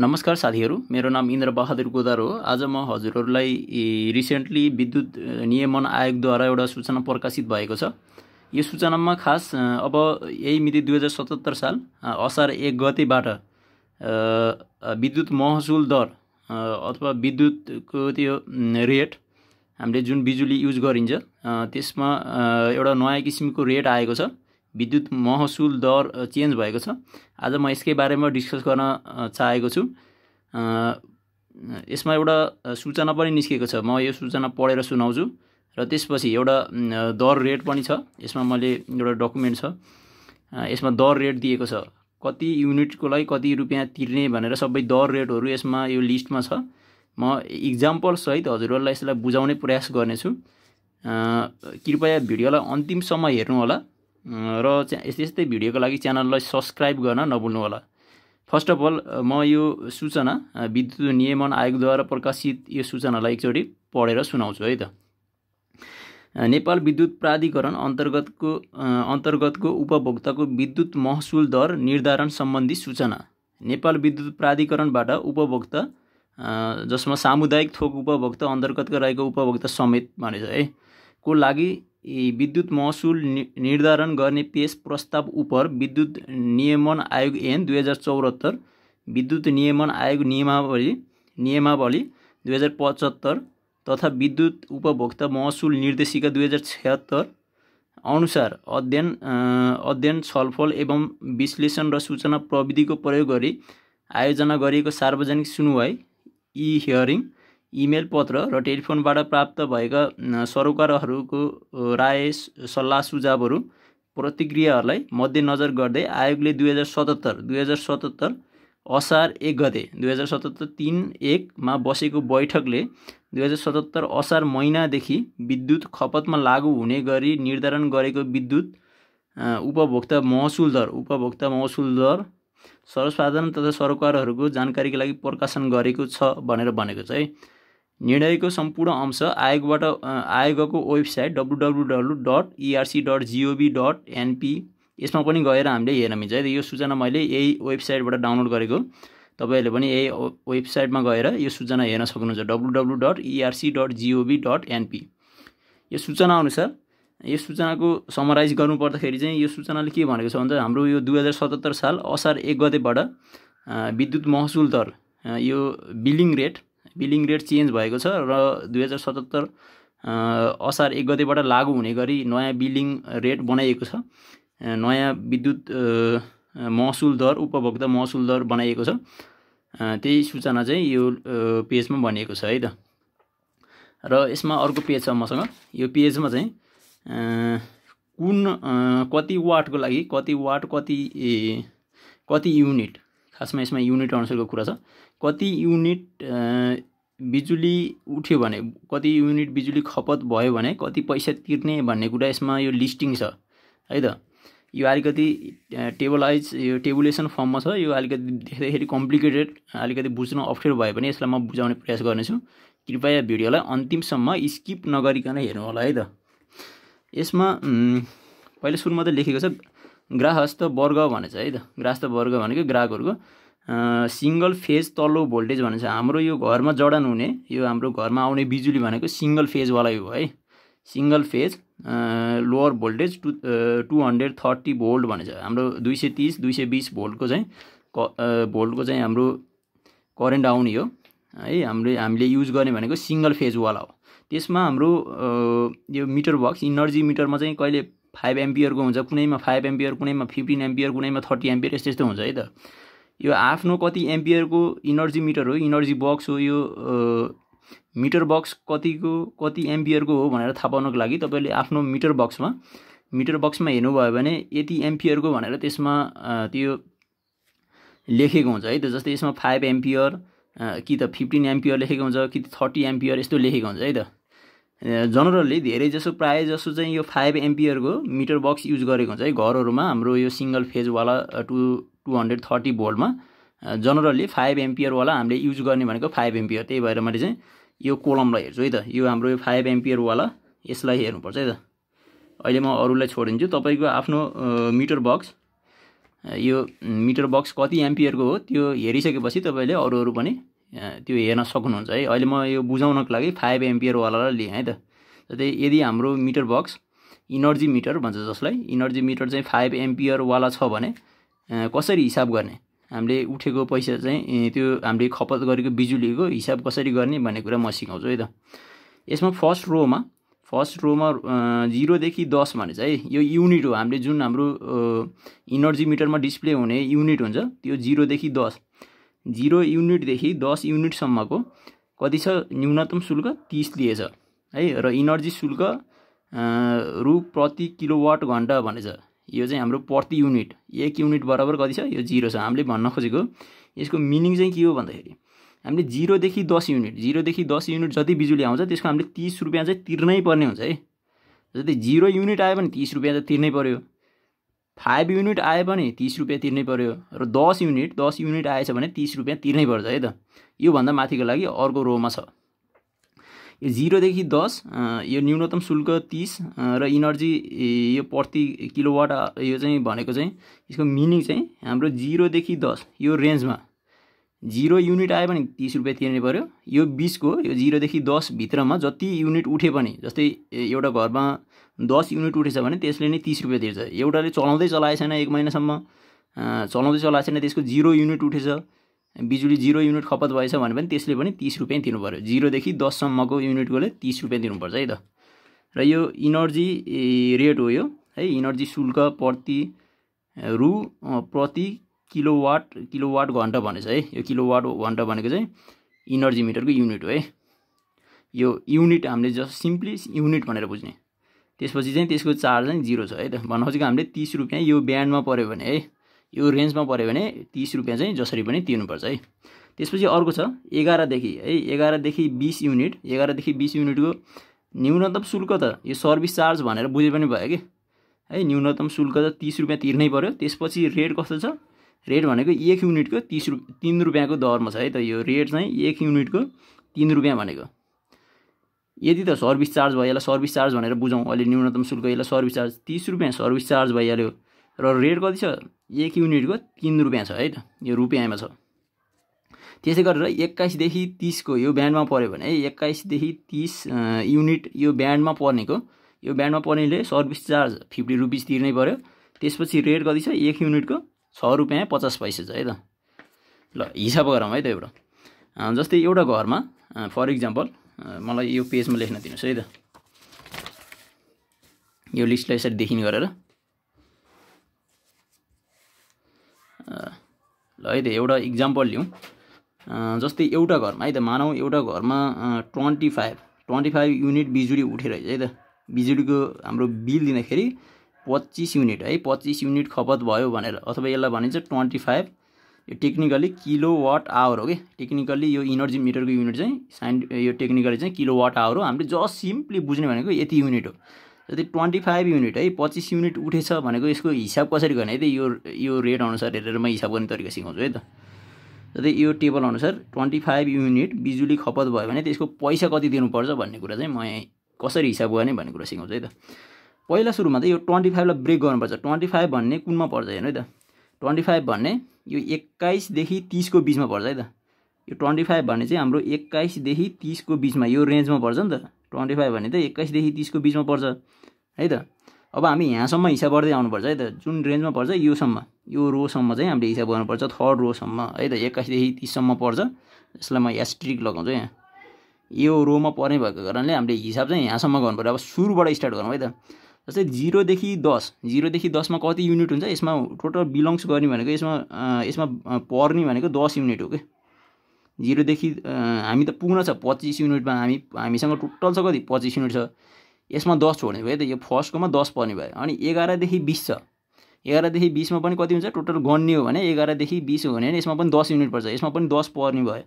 नमस्कार साथीहरू मेरो नाम इन्द्र बहादुर गोदार हो आज म हजुरहरूलाई रिसेन्टली विद्युत नियमन आयोगद्वारा एउटा सूचना प्रकाशित भएको छ यो सूचनामा खास अब यही मिति दुई हजार सतहत्तर साल असार एक गतेबाट विद्युत महसुल दर अथवा विद्युतको त्यो रेट हामीले जुन बिजुली युज गरिन्छ त्यसमा एउटा नयाँ किसिमको रेट आएको छ विद्युत महसुल दर चेन्ज भएको छ आज म यसकै बारेमा डिस्कस गर्न चाहेको छु यसमा एउटा सूचना पनि निस्केको छ म यो सूचना पढेर सुनाउँछु र त्यसपछि एउटा दर रेट पनि छ यसमा मैले एउटा डकुमेन्ट छ यसमा दर रेट दिएको छ कति युनिटको लागि कति रुपियाँ तिर्ने भनेर सबै दर रेटहरू यसमा यो लिस्टमा छ म इक्जाम्पलसहित हजुरहरूलाई यसलाई बुझाउने प्रयास गर्नेछु कृपया भिडियोलाई अन्तिमसम्म हेर्नुहोला र यस्तै यस्तै भिडियोको लागि च्यानललाई सब्सक्राइब गर्न नभुल्नु होला फर्स्ट अफ अल म यो सूचना विद्युत नियमन आयोगद्वारा प्रकाशित यो सूचनालाई एकचोटि पढेर सुनाउँछु है त नेपाल विद्युत प्राधिकरण अन्तर्गतको अन्तर्गतको उपभोक्ताको विद्युत महसुल दर निर्धारण सम्बन्धी सूचना नेपाल विद्युत प्राधिकरणबाट उपभोक्ता जसमा सामुदायिक थोक उपभोक्ता अन्तर्गतको रहेको उपभोक्ता समेत भनेछ है को लागि विद्युत महसुल नि निर्धारण गर्ने पेस प्रस्ताव उपर विद्युत नियमन आयोग एन दुई हजार चौहत्तर विद्युत नियमन आयोग नियमावली नियमावली दुई हजार पचहत्तर तथा विद्युत उपभोक्ता महसुल निर्देशिका दुई हजार छत्तर अनुसार अध्ययन अध्ययन छलफल एवं विश्लेषण र सूचना प्रविधिको प्रयोग गरी आयोजना गरिएको सार्वजनिक सुनवाई इ हियरिङ इमेल पत्र र टेलिफोनबाट प्राप्त भएका सरोकारहरूको राय सल्लाह सुझावहरू प्रतिक्रियाहरूलाई मध्यनजर गर्दै आयोगले दुई हजार सतहत्तर दुई हजार सतहत्तर असार एक गते दुई हजार सतहत्तर तिन एकमा बसेको बैठकले दुई हजार सतहत्तर असार महिनादेखि विद्युत खपतमा लागु हुने गरी निर्धारण गरेको विद्युत उपभोक्ता महसुल दर उपभोक्ता महसुल दर सर्वसाधारण तथा सरोकारहरूको जानकारीको लागि प्रकाशन गरेको छ भनेर भनेको छ है निर्णयको सम्पूर्ण अंश आयोगबाट आयोगको website W W W dot ERC dot GOV dot NP यसमा पनि गएर हामीले हेर्न मिल्छ है यो सूचना मैले यही वेबसाइटबाट डाउनलोड गरेको तपाईँहरूले पनि यही वेबसाइटमा गएर यो सूचना हेर्न सक्नुहुन्छ W W dot ERC dot GOV dot NP यो सूचना अनुसार यो सूचनाको समराइज गर्नुपर्दाखेरि चाहिँ यो सूचनाले के भनेको छ भन्दा हाम्रो यो दुई हजार सतहत्तर साल असार एक गतेबाट विद्युत महसुल दर यो billing rate billing rate change भएको छ र दुई हजार सतहत्तर असार एक गतेबाट लागू हुने गरी नयाँ बिलिङ रेट बनाइएको छ नयाँ विद्युत महसुल दर उपभोक्ता महसुल दर बनाइएको छ त्यही सूचना चाहिँ यो पेजमा भनिएको छ है त र यसमा अर्को पेज छ मसँग यो पेजमा चाहिँ कुन कति वाटको लागि कति वाट कति कति युनिट खासमा यसमा युनिट अनुसारको कुरा छ कति युनिट बिजुली उठ्यो भने कति युनिट बिजुली खपत भयो भने कति पैसा तिर्ने भन्ने कुरा यसमा यो लिस्टिङ छ है त यो अलिकति टेबलाइज यो टेबुलेसन फर्ममा छ यो अलिकति देख्दाखेरि कम्प्लिकेटेड अलिकति बुझ्न अप्ठ्यारो भयो भने यसलाई म बुझाउने प्रयास गर्नेछु कृपया भिडियोलाई अन्तिमसम्म स्किप नगरिकन हेर्नु होला है त यसमा पहिला सुरुमा त लेखेको छ ग्राहस्थ वर्ग भनेछ है त ग्राहस्थ वर्ग भनेको ग्राहकहरूको सिङ्गल फेज तल्लो भोल्टेज भनेपछि हाम्रो यो घरमा जडान हुने यो हाम्रो घरमा आउने बिजुली भनेको सिङ्गल फेजवाला हो है single phase lower voltage two two hundred thirty volt भनेछ हाम्रो दुई सय तिस दुई सय बिस भोल्टको चाहिँ क भोल्टको चाहिँ हाम्रो करेन्ट आउने हो है हामीले हामीले युज गर्ने भनेको सिङ्गल फेजवाला हो त्यसमा हाम्रो यो मिटर बक्स इनर्जी मिटरमा चाहिँ कहिले फाइभ एम्पियरको हुन्छ कुनैमा फाइभ एम्पियर कुनैमा फिफ्टिन एम्पियर कुनैमा थर्टी एम्पियर यस्तो यस्तो हुन्छ है त यो आफ्नो कति एम्पियरको इनर्जी मिटर हो इनर्जी बक्स हो यो मिटर बक्स कतिको कति एम्पियरको हो भनेर थाहा पाउनको लागि तपाईँले आफ्नो मिटर बक्समा मिटर बक्समा हेर्नुभयो भने यति एम्पियरको भनेर त्यसमा त्यो लेखेको हुन्छ है त जस्तै यसमा फाइभ एम्पियर कि त फिफ्टिन एम्पियर लेखेको हुन्छ कि थर्टी एम्पियर यस्तो लेखेको हुन्छ है त जनरली धेरै जसो प्राय जसो चाहिँ यो फाइभ एम्पियरको मिटर बक्स युज गरेको हुन्छ है घरहरूमा हाम्रो यो सिङ्गल फेजवाला टु टु हन्ड्रेड थर्टी भोल्टमा जनरली फाइभ एम्पियरवाला हामीले युज गर्ने भनेको फाइभ एम्पियर त्यही भएर मैले चाहिँ यो कोलमलाई हेर्छु है त यो हाम्रो यो फाइभ एम्पियरवाला यसलाई हेर्नुपर्छ है त अहिले म अरूलाई छोडिदिन्छु तपाईँको आफ्नो मिटर बक्स यो मिटर बक्स कति एम्पियरको हो त्यो हेरिसकेपछि तपाईँले अरू अरू पनि त्यो हेर्न सक्नुहुन्छ है अहिले म यो बुझाउनको लागि फाइभ एम्पियरवालालाई लिएँ है त जस्तै यदि हाम्रो मिटर बक्स इनर्जी मिटर भन्छ जसलाई इनर्जी मिटर चाहिँ फाइभ एम्पियरवाला छ भने कसरी हिसाब गर्ने हामीले उठेको पैसा चाहिँ त्यो हामीले खपत गरेको बिजुलीको हिसाब कसरी गर्ने भन्ने कुरा म सिकाउँछु है त यसमा फर्स्ट रोमा फर्स्ट रोमा जिरोदेखि दस भने चाहिँ यो युनिट हो हामीले जुन हाम्रो इनर्जी मिटरमा डिस्प्ले हुने युनिट हुन्छ त्यो जिरोदेखि दस जिरो युनिटदेखि दस युनिटसम्मको कति छ न्यूनतम शुल्क तिस लिएछ है र इनर्जी शुल्क रु प्रति किलोवाट घन्टा भनेछ यो चाहिँ हाम्रो प्रति युनिट एक युनिट बराबर कति छ यो जिरो छ हामीले भन्न खोजेको यसको मिनिङ चाहिँ के हो भन्दाखेरि हामीले जिरोदेखि दस युनिट जिरोदेखि दस युनिट जति बिजुली आउँछ त्यसको हामीले तिस रुपियाँ चाहिँ तिर्नै पर्ने हुन्छ है जति जिरो युनिट आयो भने तिस रुपियाँ चाहिँ तिर्नै पऱ्यो फाइभ युनिट आयो भने तिस रुपियाँ तिर्नै पऱ्यो र दस युनिट दस युनिट आएछ भने तिस रुपियाँ तिर्नै पर्छ है त योभन्दा माथिको लागि अर्को रोमा छ यो जिरोदेखि दस यो न्यूनतम शुल्क तिस र इनर्जी यो प्रति किलोवाट यो चाहिँ भनेको चाहिँ यसको मिनिङ चाहिँ हाम्रो जिरोदेखि दस यो रेन्जमा जिरो युनिट आयो भने तिस रुपियाँ तिर्ने पऱ्यो यो बिसको यो जिरोदेखि दसभित्रमा जति युनिट उठे पनि जस्तै एउटा घरमा दस युनिट उठेछ भने त्यसले नै तिस रुपियाँ तिर्छ एउटाले चलाउँदै चलाएछ छैन एक महिनासम्म चलाउँदै चलाएको छैन त्यसको जिरो युनिट उठेछ बिजुली जिरो युनिट खपत भएछ भने पनि त्यसले पनि तिस रुपियाँ तिर्नु पऱ्यो जिरोदेखि दससम्मको युनिटकोले तिस रुपियाँ दिनुपर्छ है त र यो इनर्जी रेट हो यो है इनर्जी शुल्क प्रति रु प्रति किलोवाट किलोवाट घन्टा भनेछ है यो किलोवाट घन्टा भनेको चाहिँ इनर्जी मिटरको युनिट हो है यो युनिट हामीले जस्ट सिम्पली युनिट भनेर बुझ्ने त्यसपछि चाहिँ त्यसको चार्ज चाहिँ जिरो छ है त भनेपछि हामीले तिस रुपियाँ यो ब्यान्डमा पऱ्यो भने है यो रेन्जमा पऱ्यो भने तिस रुपियाँ चाहिँ जसरी पनि तिर्नुपर्छ है त्यसपछि अर्को छ एघारदेखि है एघारदेखि बिस युनिट एघारदेखि बिस युनिटको न्यूनतम शुल्क त यो सर्भिस चार्ज भनेर बुझे पनि भयो कि है न्यूनतम शुल्क त तिस रुपियाँ तिर्नै पऱ्यो त्यसपछि रेट कस्तो छ रेट भनेको एक युनिटको तिस रु तिन रुपियाँको दरमा छ है त यो रेट चाहिँ एक युनिटको तिन रुपियाँ भनेको यदि त सर्भिस चार्ज भयो सर्भिस चार्ज भनेर बुझौँ अहिले न्यूनतम शुल्क यसलाई सर्भिस चार्ज तिस रुपियाँ सर्भिस चार्ज भइहाल्यो र रेट कति छ एक युनिटको तिन रुपियाँ छ है त यो रुपियाँमा छ त्यसै गरेर एक्काइसदेखि तिसको यो ब्यान्डमा पऱ्यो भने है एक्काइसदेखि तिस युनिट यो ब्यान्डमा पर्नेको यो ब्यान्डमा पर्नेले सर्भिस चार्ज फिफ्टी रुपिस तिर्नै पऱ्यो त्यसपछि रेट कति छ एक युनिटको छ रुपियाँ पचास पैसा छ है त ल हिसाब गरौँ है त एउटा जस्तै एउटा घरमा फर इक्जाम्पल मलाई यो पेजमा लेख्न दिनुहोस् है त यो लिस्टलाई यसरी देखिने गरेर ल है त एउटा इक्जाम्पल लिउँ जस्तै एउटा घरमा है त मानौँ एउटा घरमा twenty five twenty five unit बिजुली उठेर है त बिजुलीको हाम्रो बिल दिँदाखेरि पच्चिस युनिट है पच्चिस युनिट खपत भयो भनेर अथवा यसलाई भनिन्छ ट्वेन्टी फाइभ यो टेक्निकली किलो वाट आवर हो कि टेक्निकली यो इनर्जी मिटरको युनिट चाहिँ साइन यो टेक्निकली चाहिँ किलो वाट आवर हो हामीले जस्ट सिम्पली बुझ्ने भनेको यति युनिट हो त्यो ट्वेन्टी फाइभ युनिट है पच्चिस युनिट उठेछ भनेको यसको हिसाब कसरी गर्ने है त यो यो रेट अनुसार हेरेर म हिसाब गर्ने तरिका सिकाउँछु है त जस्तै यो टेबल अनुसार ट्वेन्टी फाइभ युनिट बिजुली खपत भयो भने त्यसको पैसा कति दिनुपर्छ भन्ने कुरा चाहिँ म कसरी हिसाब गर्ने भन्ने कुरा सिकाउँछु है त पहिला सुरुमा त यो ट्वेन्टी फाइभलाई ब्रेक गर्नुपर्छ ट्वेन्टी फाइभ भन्ने कुनमा पर्छ हेर्नु है त ट्वेन्टी फाइभ भन्ने यो एक्काइसदेखि तिसको बिचमा पर्छ है त यो ट्वेन्टी फाइभ भन्ने चाहिँ हाम्रो एक्काइसदेखि तिसको बिचमा यो रेन्जमा पर्छ नि त ट्वेन्टी फाइभ भन्ने त एक्काइसदेखि तिसको बिचमा पर्छ है त अब हामी यहाँसम्म हिसाब गर्दै आउनुपर्छ है त जुन रेन्जमा पर्छ योसम्म यो रोसम्म चाहिँ हामीले हिसाब गर्नुपर्छ थर्ड रोसम्म है त एक्काइसदेखि तिससम्म पर्छ यसलाई म एस्ट्रिक लगाउँछु यहाँ यो रोमा पर्ने भएको कारणले हामीले हिसाब चाहिँ यहाँसम्म गर्नुपऱ्यो अब सुरुबाट स्टार्ट गरौँ है त जस्तै जिरोदेखि दस जिरोदेखि दसमा कति युनिट हुन्छ यसमा टोटल बिलोङ्स गर्ने भनेको यसमा यसमा पर्ने भनेको दस युनिट हो कि जिरोदेखि हामी त पुग्न छ पच्चिस युनिटमा हामी हामीसँग टोटल छ कति पच्चिस युनिट छ यसमा दस छोड्ने भयो है त यो फर्स्टकोमा दस पर्ने भयो अनि एघारदेखि बिस छ एघारदेखि बिसमा पनि कति हुन्छ टोटल गन्ने हो भने एघारदेखि बिस हो भने यसमा पनि दस युनिट पर्छ यसमा पनि दस पर्ने भयो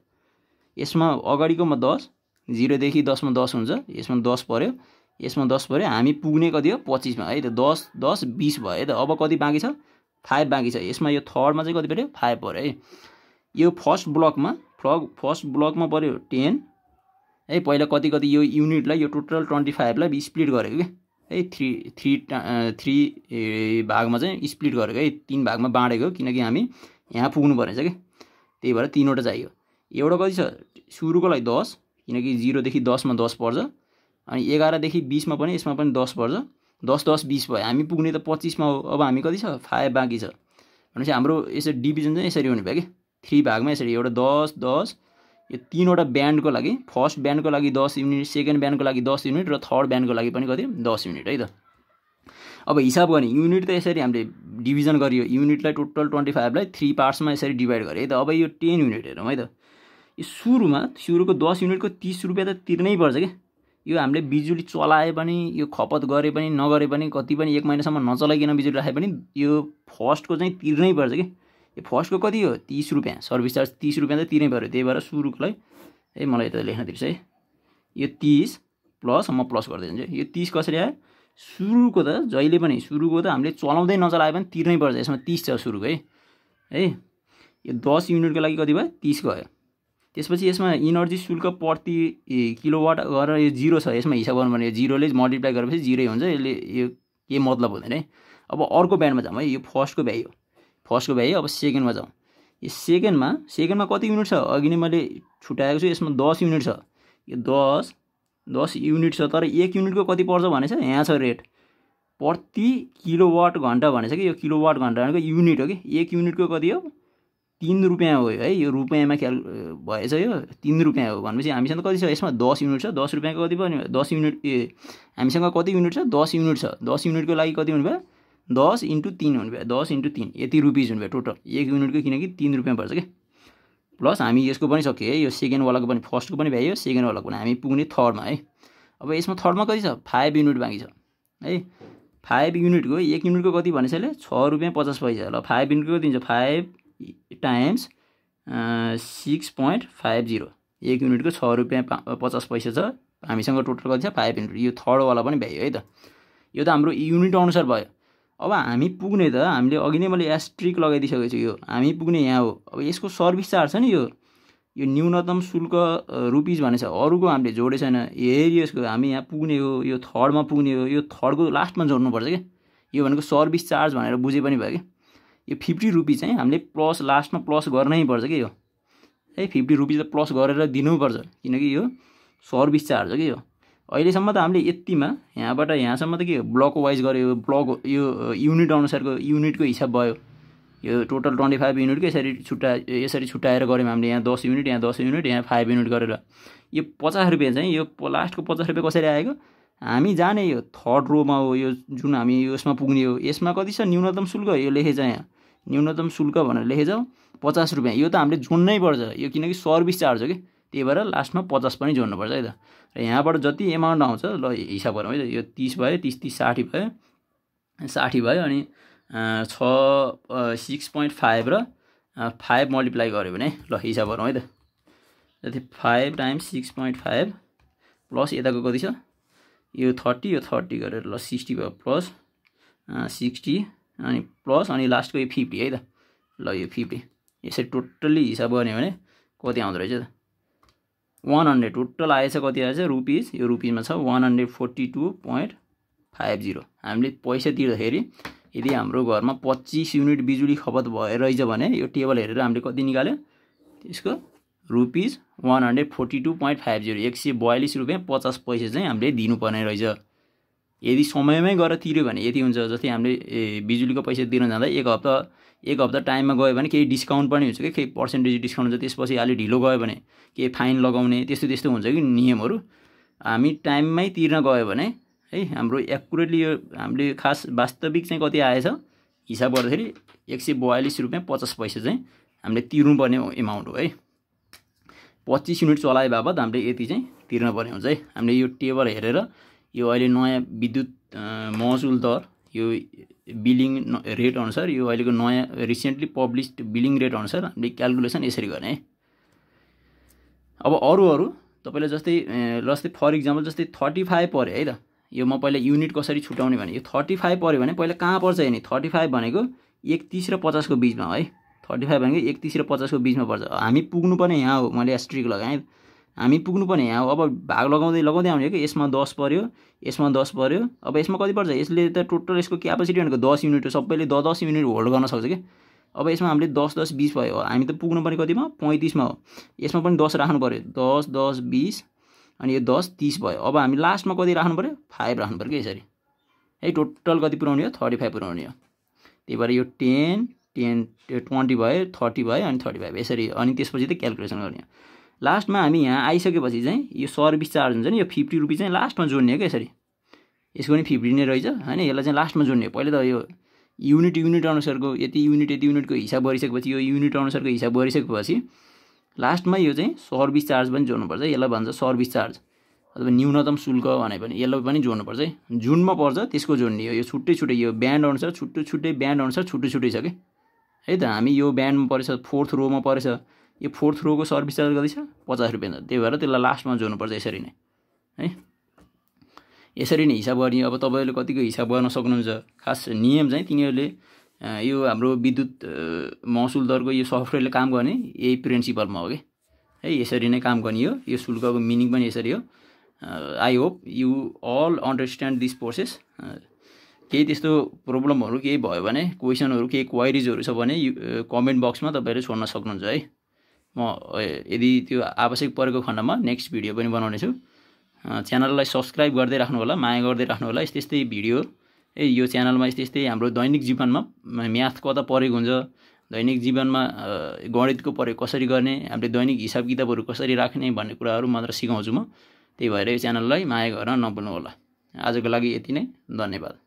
यसमा अगाडिकोमा दस जिरोदेखि दसमा दस हुन्छ यसमा दस पऱ्यो यसमा दस पऱ्यो हामी पुग्ने कति हो पच्चिसमा है त दस दस बिस भयो है त अब कति बाँकी छ फाइभ बाँकी छ यसमा यो थर्डमा चाहिँ कति पऱ्यो फाइभ पऱ्यो है यो फर्स्ट ब्लकमा फर्स्ट ब्लकमा पऱ्यो टेन है पहिला कति कति यो युनिटलाई यो टोटल ट्वेन्टी फाइभलाई स्प्लिट गरेको कि है थ्री थ्री थ्री भागमा चाहिँ स्प्लिट गरेको है तिन भागमा बाँडेको किनकि हामी यहाँ पुग्नु पर्नेछ कि त्यही भएर तिनवटा चाहियो एउटा कति छ सुरुको लागि दस किनकि जिरोदेखि दसमा दस पर्छ अनि एघारदेखि बिसमा पनि यसमा पनि दस पर्छ दस दस बिस भयो हामी पुग्ने त पच्चिसमा हो अब हामी कति छ फाइभ बाँकी छ भनेपछि हाम्रो यसरी डिभिजन चाहिँ यसरी हुने भयो कि थ्री भागमा यसरी एउटा दस दस यो तिनवटा ब्यान्डको लागि फर्स्ट ब्यान्डको लागि दस युनिट सेकेन्ड ब्यान्डको लागि दस युनिट र थर्ड ब्यान्डको लागि पनि कति दस युनिट है त अब हिसाब गर्ने युनिट त यसरी हामीले डिभिजन गरियो युनिटलाई टोटल ट्वेन्टी फाइभलाई थ्री पार्ट्समा यसरी डिभाइड गरेँ है त अब यो टेन युनिट हेरौँ है त यो सुरुमा सुरुको दस युनिटको तिस रुपियाँ त तिर्नै पर्छ क्या यो हामीले बिजुली चलाए पनि यो खपत गरे पनि नगरे पनि कति पनि एक महिनासम्म नचलाइकन बिजुली राखे पनि यो फर्स्टको चाहिँ तिर्नै पर्छ कि यो फर्स्टको कति हो तिस रुपियाँ सर्भिस चार्ज तिस रुपियाँ त तिर्नै पऱ्यो त्यही भएर लागि है मलाई यता लेख्न दिनुहोस् है यो तिस प्लस म प्लस गरिदिन्छु यो तिस कसरी आयो सुरुको त जहिले पनि सुरुको त हामीले चलाउँदै नचलाए पनि तिर्नै पर्छ यसमा तिस छ सुरुको है है यो दस युनिटको लागि कति भयो तिस गयो त्यसपछि यसमा इनर्जी शुल्क प्रति किलोवाट गरेर यो जिरो छ यसमा हिसाब गर्नुपर्ने यो जिरोले मल्टिप्लाई गरेपछि जिरो हुन्छ यसले यो केही मतलब हुँदैन है अब अर्को ब्यान्डमा जाऊँ है यो फर्स्टको भ्याइ हो फर्स्टको है अब सेकेन्डमा जाउँ यो सेकेन्डमा सेकेन्डमा कति युनिट छ अघि नै मैले छुट्याएको छु यसमा दस युनिट छ यो दस दस युनिट छ तर एक युनिटको कति पर्छ भने छ यहाँ छ रेट प्रति किलोवाट घन्टा भनेछ कि यो किलोवाट घन्टा भनेको युनिट हो कि एक युनिटको कति हो तिन रुपियाँ हो है यो रुपियाँमा ख्याल भएछ यो तिन रुपियाँ हो भनेपछि हामीसँग कति छ यसमा दस युनिट छ दस रुपियाँको कति पनि दस युनिट ए हामीसँग कति युनिट छ दस युनिट छ दस युनिटको लागि कति हुनुभयो दस इन्टु तिन हुनुभयो दस इन्टु तिन यति रुपिज हुनुभयो टोटल एक युनिटको किनकि तिन रुपियाँ पर्छ क्या प्लस हामी यसको पनि सक्यो है यो सेकेन्डवालाको पनि फर्स्टको पनि भ्यायो सेकेन्डवालाको पनि हामी पुग्ने थर्डमा है अब यसमा थर्डमा कति छ फाइभ युनिट बाँकी छ है फाइभ युनिटको एक युनिटको कति भनेपछि छ रुपियाँ पचास पैसा ल फाइभ युनिटको कति हुन्छ five times six point five zero एक युनिटको छ रुपियाँ पचास पैसा छ हामीसँग टोटल कति छ फाइभ युनिट यो थर्डवाला पनि भ्यायो है त यो त हाम्रो युनिट अनुसार भयो अब हामी पुग्ने त हामीले अघि नै मैले एस्ट्रिक लगाइदिइसकेको छु यो हामी पुग्ने यहाँ हो अब यसको सर्भिस चार्ज छ नि यो यो न्यूनतम शुल्क रुपिज छ अरूको हामीले जोडे छैन हेरि यसको हामी यहाँ पुग्ने हो यो थर्डमा पुग्ने हो यो थर्डको लास्टमा जोड्नुपर्छ क्या यो भनेको सर्भिस चार्ज भनेर बुझे पनि भयो कि यो फिफ्टी रुपिज चाहिँ हामीले प्लस लास्टमा प्लस गर्नै पर्छ कि यो है फिफ्टी रुपिज त प्लस गरेर दिनुपर्छ किनकि यो सर्भिस चार्ज हो कि यो अहिलेसम्म त हामीले यतिमा यहाँबाट यहाँसम्म त के ब्लक वाइज गऱ्यो ब्लक यो युनिट अनुसारको युनिटको हिसाब भयो यो टोटल ट्वेन्टी फाइभ युनिटको यसरी छुट्टा यसरी छुट्टाएर गऱ्यौँ हामीले यहाँ दस युनिट यहाँ दस युनिट यहाँ फाइभ युनिट गरेर यो पचास रुपियाँ चाहिँ यो लास्टको पचास रुपियाँ कसरी आएको हामी जाने यो थर्ड रोमा हो यो जुन हामी यसमा पुग्ने हो यसमा कति छ न्यूनतम शुल्क यो लेखेछ यहाँ न्यूनतम शुल्क भनेर लेखेछ पचास रुपियाँ यो त हामीले जोड्नै पर्छ यो किनकि सर्भिस चार्ज हो कि त्यही भएर लास्टमा पचास पनि जोड्नुपर्छ है त र यहाँबाट जति एमाउन्ट आउँछ ल हिसाब गरौँ है त यो तिस भयो तिस तिस साठी भयो साठी भयो अनि छ सिक्स पोइन्ट फाइभ र फाइभ मल्टिप्लाई गऱ्यो भने ल हिसाब गरौँ है त जति five times six point five plus यताको कति छ यो थर्टी यो थर्टी गरेर ल सिक्सटी भयो प्लस सिक्सटी अनि प्लस अनि लास्टको यो फिफ्टी है त ल यो फिफ्टी यसरी टोटल्ली हिसाब गर्ने भने कति आउँदो रहेछ त वान हन्ड्रेड टोटल आएछ कति आएछ रुपिज यो रुपिजमा छ one hundred forty two point five zero हामीले पैसा तिर्दाखेरि यदि हाम्रो घरमा पच्चिस युनिट बिजुली खपत भएर रहेछ भने यो टेबल हेरेर हामीले कति निकाल्यो त्यसको rupees one hundred forty two point five zero एक सय बयालिस रुपियाँ पचास पैसा चाहिँ हामीले दिनुपर्ने रहेछ यदि समयमै गएर तिर्यो भने यति हुन्छ जस्तै हामीले बिजुलीको पैसा तिर्न जाँदा एक हप्ता एक हप्ता टाइममा गयो भने केही डिस्काउन्ट पनि हुन्छ कि केही पर्सेन्टेज डिस्काउन्ट हुन्छ त्यसपछि अलि ढिलो गयो भने केही फाइन लगाउने त्यस्तो त्यस्तो हुन्छ कि नियमहरू हामी टाइममै तिर्न गयो भने है हाम्रो एकुरेटली यो हामीले खास वास्तविक चाहिँ कति आएछ हिसाब गर्दाखेरि एक सय बयालिस रुपियाँ पचास पैसा चाहिँ हामीले तिर्नुपर्ने एमाउन्ट हो है पच्चिस युनिट चलाए बापत हामीले यति चाहिँ तिर्नुपर्ने हुन्छ है हामीले यो टेबल हेरेर यो अहिले नयाँ विद्युत महसुल दर यो बिलिङ रेट अनुसार यो अहिलेको नयाँ रिसेन्टली पब्लिस्ड बिलिङ रेट अनुसार हामीले क्यालकुलेसन यसरी गर्ने है अब अरू अरू तपाईँलाई जस्तै जस्तै फर इक्जाम्पल जस्तै थर्टी फाइभ पऱ्यो है त यो म पहिला युनिट कसरी छुट्याउने भने यो थर्टी फाइभ पऱ्यो भने पहिला कहाँ पर्छ हेर्ने थर्टी फाइभ भनेको एकतिस र पचासको बिचमा है थर्टी फाइभ भनेको एकतिस र पचासको बिचमा पर्छ हामी पुग्नुपर्ने यहाँ हो मैले एस्ट्रिक लगाएँ हामी पर्ने यहाँ अब भाग लगाउँदै लगाउँदै आउने कि यसमा दस पऱ्यो यसमा दस पऱ्यो अब यसमा कति पर्छ यसले त टोटल यसको क्यापेसिटी भनेको दस युनिट हो सबैले दस दस युनिट होल्ड गर्न सक्छ कि अब यसमा हामीले दस दस बिस भयो हामी त पुग्नु पर्ने कतिमा पैँतिसमा हो यसमा पनि दस राख्नु पऱ्यो दस दस बिस अनि यो दस तिस भयो अब हामी लास्टमा कति राख्नु पऱ्यो फाइभ राख्नु पऱ्यो कि यसरी है टोटल कति पुऱ्याउने हो थर्टी फाइभ पुऱ्याउने हो त्यही भएर यो टेन टेन ट्वेन्टी भयो थर्टी भयो अनि थर्टी फाइभ यसरी अनि त्यसपछि त क्यालकुलेसन गर्ने हो लास्टमा हामी यहाँ आइसकेपछि चाहिँ यो सर्भिस चार्ज हुन्छ नि यो फिफ्टी रुपिस चाहिँ लास्टमा जोड्ने क्या यसरी यसको पनि फिफ्टी नै रहेछ होइन यसलाई चाहिँ लास्टमा जोड्ने पहिले त यो युनिट युनिट अनुसारको यति युनिट यति युनिटको हिसाब गरिसकेपछि यो युनिट अनुसारको हिसाब गरिसकेपछि लास्टमा यो चाहिँ सर्भिस चार्ज पनि जोड्नुपर्छ यसलाई भन्छ सर्भिस चार्ज अथवा न्यूनतम शुल्क भने पनि यसलाई पनि जोड्नुपर्छ है जुनमा पर्छ त्यसको जोड्ने हो यो छुट्टै छुट्टै यो ब्यान्ड अनुसार छुट्टै छुट्टै ब्यान्ड अनुसार छुट्टै छुट्टै छ कि है त हामी यो ब्यान्डमा परेछ फोर्थ रोमा परेछ यो फोर्थ रोको सर्भिस चार्ज गर्दैछ पचास रुपियाँ त त्यही भएर त्यसलाई लास्टमा जोड्नुपर्छ यसरी नै है यसरी नै हिसाब गर्ने अब तपाईँहरूले कतिको हिसाब गर्न सक्नुहुन्छ खास नियम चाहिँ तिनीहरूले यो हाम्रो विद्युत महसुल दरको यो सफ्टवेयरले काम गर्ने यही प्रिन्सिपलमा हो कि है यसरी नै काम गर्ने हो यो शुल्कको मिनिङ पनि यसरी हो I hope you all understand this process केही त्यस्तो प्रब्लमहरू केही भयो भने क्वेसनहरू केही क्वाइरिजहरू छ भने कमेन्ट बक्समा तपाईँहरू छोड्न सक्नुहुन्छ है म यदि त्यो आवश्यक परेको खण्डमा नेक्स्ट भिडियो पनि बनाउनेछु च्यानललाई सब्सक्राइब गर्दै राख्नु होला माया गर्दै राख्नु होला यस्तै यस्तै भिडियो ए यो च्यानलमा यस्तै यस्तै हाम्रो दैनिक जीवनमा म्याथ कता परेको हुन्छ दैनिक जीवनमा गणितको प्रयोग कसरी गर्ने हामीले दैनिक हिसाब किताबहरू कसरी राख्ने भन्ने कुराहरू मात्र सिकाउँछु म त्यही भएर यो च्यानललाई माया गर्न नभुल्नु होला आजको लागि यति नै धन्यवाद